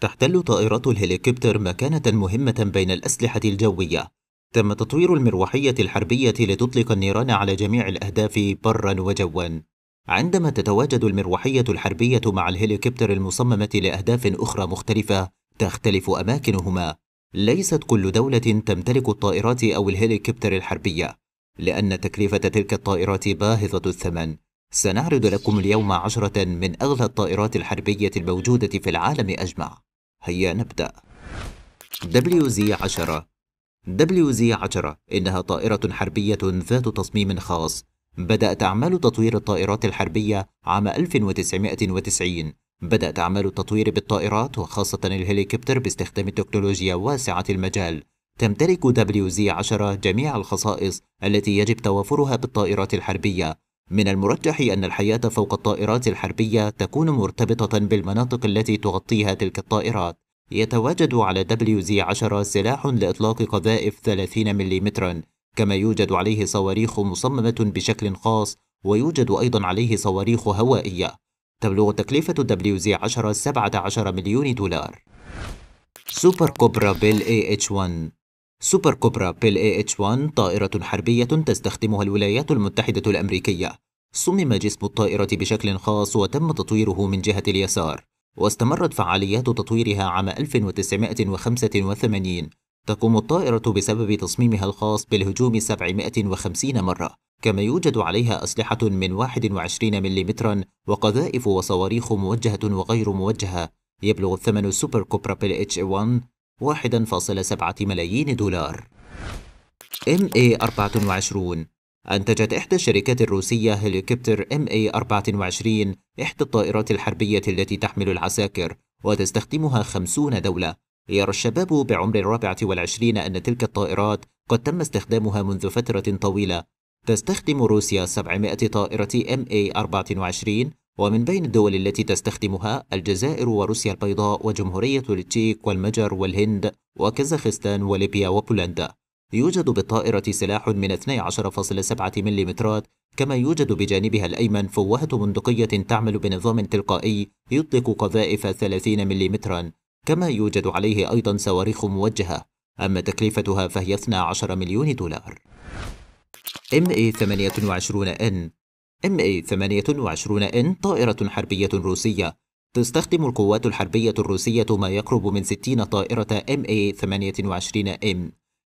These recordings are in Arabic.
تحتل طائرات الهليكوبتر مكانة مهمة بين الأسلحة الجوية. تم تطوير المروحية الحربية لتطلق النيران على جميع الأهداف برا وجوا. عندما تتواجد المروحية الحربية مع الهليكوبتر المصممة لأهداف أخرى مختلفة، تختلف أماكنهما. ليست كل دولة تمتلك الطائرات أو الهليكوبتر الحربية، لأن تكلفة تلك الطائرات باهظة الثمن. سنعرض لكم اليوم عشرة من أغلى الطائرات الحربية الموجودة في العالم أجمع. هيا نبدأ WZ-10 WZ-10 إنها طائرة حربية ذات تصميم خاص بدأت أعمال تطوير الطائرات الحربية عام 1990 بدأت أعمال التطوير بالطائرات وخاصة الهليكوبتر باستخدام تكنولوجيا واسعة المجال تمتلك WZ-10 جميع الخصائص التي يجب توافرها بالطائرات الحربية من المرجح أن الحياة فوق الطائرات الحربية تكون مرتبطة بالمناطق التي تغطيها تلك الطائرات يتواجد على WZ-10 سلاح لإطلاق قذائف 30 ملم كما يوجد عليه صواريخ مصممة بشكل خاص ويوجد أيضا عليه صواريخ هوائية تبلغ تكلفة WZ-10 17 مليون دولار سوبر كوبرا بيل AH-1 سوبر كوبرا بيل اي اتش 1 طائرة حربية تستخدمها الولايات المتحدة الأمريكية. صمم جسم الطائرة بشكل خاص وتم تطويره من جهة اليسار، واستمرت فعاليات تطويرها عام 1985. تقوم الطائرة بسبب تصميمها الخاص بالهجوم 750 مرة، كما يوجد عليها أسلحة من 21 ملم وقذائف وصواريخ موجهة وغير موجهة، يبلغ الثمن السوبر كوبرا بيل اتش 1 1.7 ملايين دولار MA-24 أنتجت إحدى الشركات الروسية هليكوبتر MA-24 إحدى الطائرات الحربية التي تحمل العساكر وتستخدمها 50 دولة يرى الشباب بعمر الرابعة والعشرين أن تلك الطائرات قد تم استخدامها منذ فترة طويلة تستخدم روسيا 700 طائرة MA-24 ومن بين الدول التي تستخدمها الجزائر وروسيا البيضاء وجمهورية التشيك والمجر والهند وكازاخستان وليبيا وبولندا يوجد بالطائرة سلاح من 12.7 ملم كما يوجد بجانبها الأيمن فوهة بندقية تعمل بنظام تلقائي يطلق قذائف 30 ملم كما يوجد عليه أيضا صواريخ موجهة أما تكلفتها فهي 12 مليون دولار MA28N MA-28N طائرة حربية روسية تستخدم القوات الحربية الروسية ما يقرب من 60 طائرة MA-28M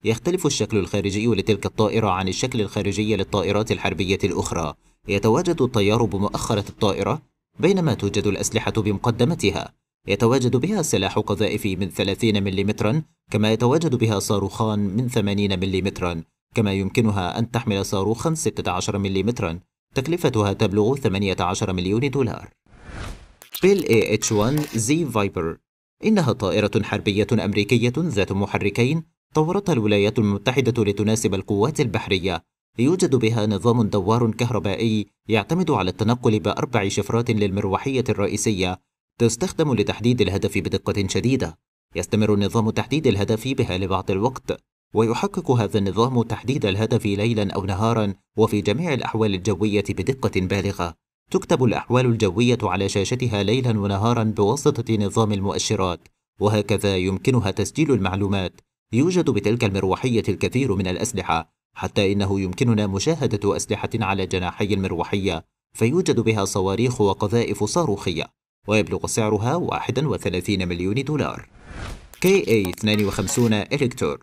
يختلف الشكل الخارجي لتلك الطائرة عن الشكل الخارجي للطائرات الحربية الأخرى يتواجد الطيار بمؤخرة الطائرة بينما توجد الأسلحة بمقدمتها يتواجد بها سلاح قذائف من 30 ملم كما يتواجد بها صاروخان من 80 ملم كما يمكنها أن تحمل صاروخا 16 ملم تكلفتها تبلغ 18 مليون دولار بيل اي اتش 1 زي فايبر إنها طائرة حربية أمريكية ذات محركين طورتها الولايات المتحدة لتناسب القوات البحرية يوجد بها نظام دوار كهربائي يعتمد على التنقل بأربع شفرات للمروحية الرئيسية تستخدم لتحديد الهدف بدقة شديدة يستمر نظام تحديد الهدف بها لبعض الوقت ويحقق هذا النظام تحديد الهدف ليلا أو نهارا وفي جميع الأحوال الجوية بدقة بالغة تكتب الأحوال الجوية على شاشتها ليلا ونهارا بواسطة نظام المؤشرات وهكذا يمكنها تسجيل المعلومات يوجد بتلك المروحية الكثير من الأسلحة حتى إنه يمكننا مشاهدة أسلحة على جناحي المروحية فيوجد بها صواريخ وقذائف صاروخية ويبلغ سعرها 31 مليون دولار كي اي 52 إلكتور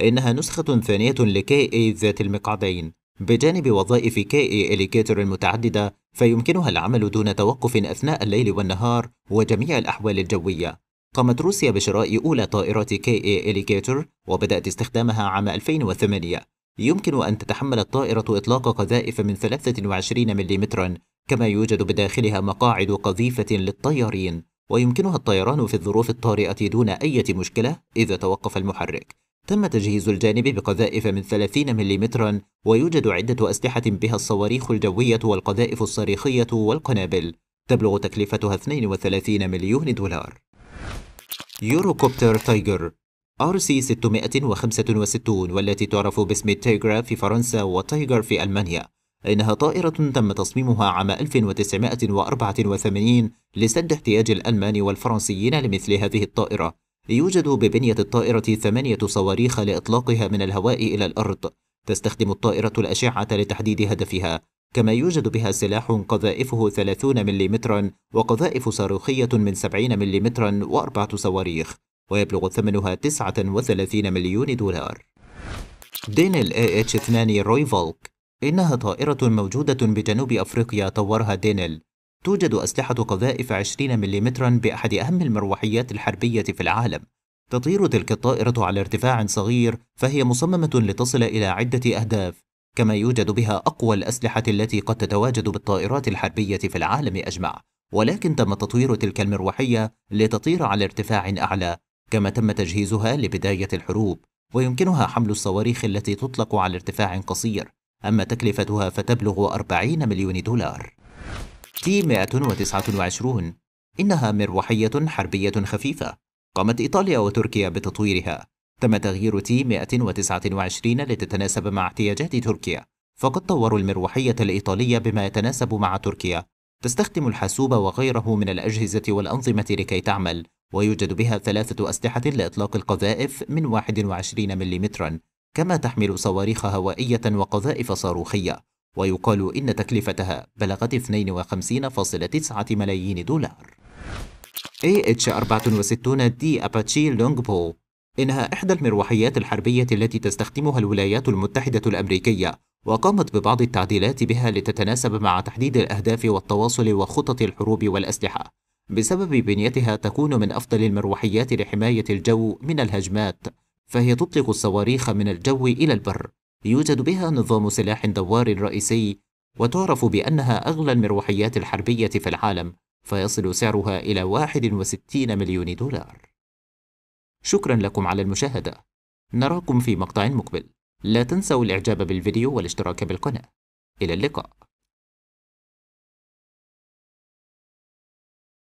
إنها نسخة ثانية لكي إي ذات المقعدين بجانب وظائف كي إي إليكيتر المتعددة فيمكنها العمل دون توقف أثناء الليل والنهار وجميع الأحوال الجوية قامت روسيا بشراء أولى طائرات كي إي إليكيتر وبدأت استخدامها عام 2008 يمكن أن تتحمل الطائرة إطلاق قذائف من 23 ملم كما يوجد بداخلها مقاعد قذيفة للطيارين ويمكنها الطيران في الظروف الطارئة دون أي مشكلة إذا توقف المحرك تم تجهيز الجانب بقذائف من 30 ملم ويوجد عدة أسلحة بها الصواريخ الجوية والقذائف الصاروخية والقنابل تبلغ تكلفتها 32 مليون دولار يوروكوبتر تايجر ار سي 665 والتي تعرف باسم تايجرا في فرنسا وتايجر في ألمانيا إنها طائرة تم تصميمها عام 1984 لسد احتياج الألمان والفرنسيين لمثل هذه الطائرة يوجد ببنية الطائرة ثمانية صواريخ لإطلاقها من الهواء إلى الأرض تستخدم الطائرة الأشعة لتحديد هدفها كما يوجد بها سلاح قذائفه 30 ملم وقذائف صاروخية من 70 ملم وأربعة صواريخ ويبلغ ثمنها 39 مليون دولار دين ال إيه AH-2 روي فولك إنها طائرة موجودة بجنوب أفريقيا طورها دينل توجد أسلحة قذائف 20 ملم بأحد أهم المروحيات الحربية في العالم تطير تلك الطائرة على ارتفاع صغير فهي مصممة لتصل إلى عدة أهداف كما يوجد بها أقوى الأسلحة التي قد تتواجد بالطائرات الحربية في العالم أجمع ولكن تم تطوير تلك المروحية لتطير على ارتفاع أعلى كما تم تجهيزها لبداية الحروب ويمكنها حمل الصواريخ التي تطلق على ارتفاع قصير أما تكلفتها فتبلغ 40 مليون دولار تي 129 إنها مروحية حربية خفيفة قامت إيطاليا وتركيا بتطويرها تم تغيير تي 129 لتتناسب مع احتياجات تركيا فقد طوروا المروحية الإيطالية بما يتناسب مع تركيا تستخدم الحاسوب وغيره من الأجهزة والأنظمة لكي تعمل ويوجد بها ثلاثة أسلحة لإطلاق القذائف من 21 ملم كما تحمل صواريخ هوائية وقذائف صاروخية ويقال إن تكلفتها بلغت 52.9 ملايين دولار AH-64D أباتشي لونج بو إنها إحدى المروحيات الحربية التي تستخدمها الولايات المتحدة الأمريكية وقامت ببعض التعديلات بها لتتناسب مع تحديد الأهداف والتواصل وخطط الحروب والأسلحة بسبب بنيتها تكون من أفضل المروحيات لحماية الجو من الهجمات فهي تطلق الصواريخ من الجو إلى البر يوجد بها نظام سلاح دوار رئيسي وتعرف بأنها أغلى المروحيات الحربية في العالم فيصل سعرها إلى 61 مليون دولار شكرا لكم على المشاهدة نراكم في مقطع مقبل لا تنسوا الإعجاب بالفيديو والاشتراك بالقناة إلى اللقاء